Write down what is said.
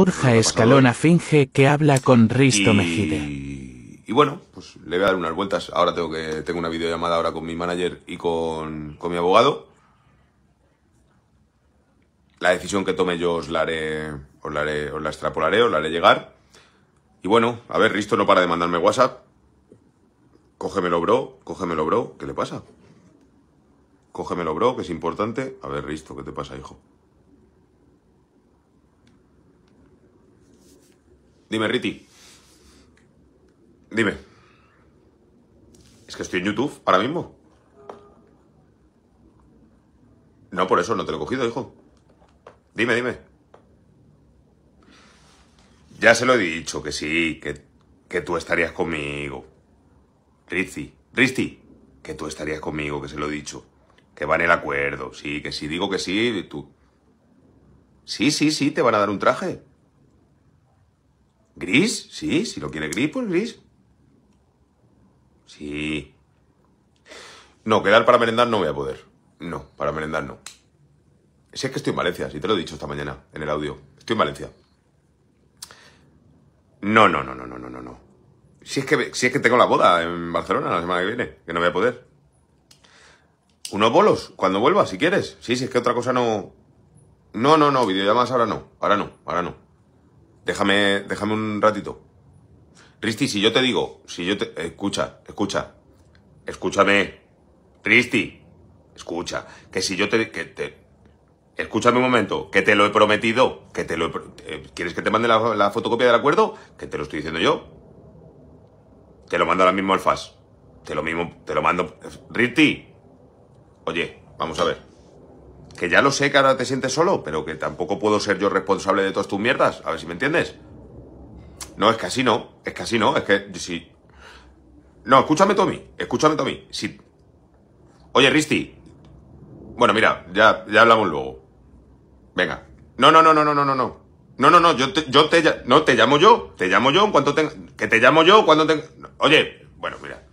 Borja Escalona finge que habla con Risto Mejide. Y bueno, pues le voy a dar unas vueltas. Ahora tengo que tengo una videollamada ahora con mi manager y con, mi abogado. La decisión que tome yo os la haré, os la, os la extrapolaré, os la haré llegar. Y bueno, a ver, Risto no para de mandarme WhatsApp. Cógemelo, bro, cógemelo, bro. ¿Qué le pasa? Cógemelo, bro, que es importante. A ver, Risto, ¿qué te pasa, hijo? Dime, Riti. Dime. Es que estoy en YouTube ahora mismo. No, por eso no te lo he cogido, hijo. Dime, dime. Ya se lo he dicho, que sí, que, que tú estarías conmigo. Rizzi, Risti, que tú estarías conmigo, que se lo he dicho. Que va en el acuerdo, sí, que si digo que sí, tú... Sí, sí, sí, te van a dar un traje. ¿Gris? Sí, si lo quiere gris, pues gris. Sí. No, quedar para merendar no voy a poder. No, para merendar no. Si es que estoy en Valencia, si te lo he dicho esta mañana en el audio. Estoy en Valencia. No, no, no, no, no, no, no, Si es que, si es que tengo la boda en Barcelona la semana que viene, que no voy a poder. Unos bolos, cuando vuelva, si quieres. Sí, si es que otra cosa no. No, no, no, videollamadas ahora no. Ahora no, ahora no. Déjame, déjame un ratito. Risti, si yo te digo, si yo te... Escucha, escucha. Escúchame. Risti, escucha. Que si yo te... Que te escúchame un momento. Que te lo he prometido. Que te lo eh, ¿Quieres que te mande la, fotocopia del acuerdo? Que te lo estoy diciendo yo. Te lo mando ahora mismo al FAS. Te lo mismo... Te lo mando... Risti. Oye, vamos a ver. Que ya lo sé que ahora te sientes solo, pero que tampoco puedo ser yo responsable de todas tus mierdas. A ver si me entiendes. No, es que así no. Es que así no. Es que si... No, escúchame Tommy. Escúchame Tommy. Oye, Risti. Bueno, mira, ya, ya hablamos luego. Venga. No, no, no, no, no, no, no, no. No, no, no, yo te, yo te, no, te llamo yo, te llamo yo en cuanto tenga, que te llamo yo cuando tenga, oye, bueno, mira,